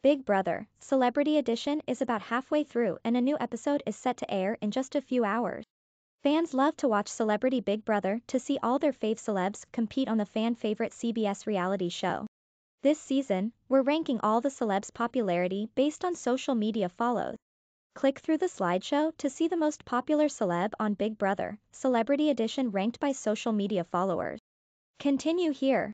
Big Brother Celebrity Edition is about halfway through and a new episode is set to air in just a few hours. Fans love to watch Celebrity Big Brother to see all their fave celebs compete on the fan favorite CBS reality show. This season, we're ranking all the celebs' popularity based on social media follows. Click through the slideshow to see the most popular celeb on Big Brother Celebrity Edition ranked by social media followers. Continue here.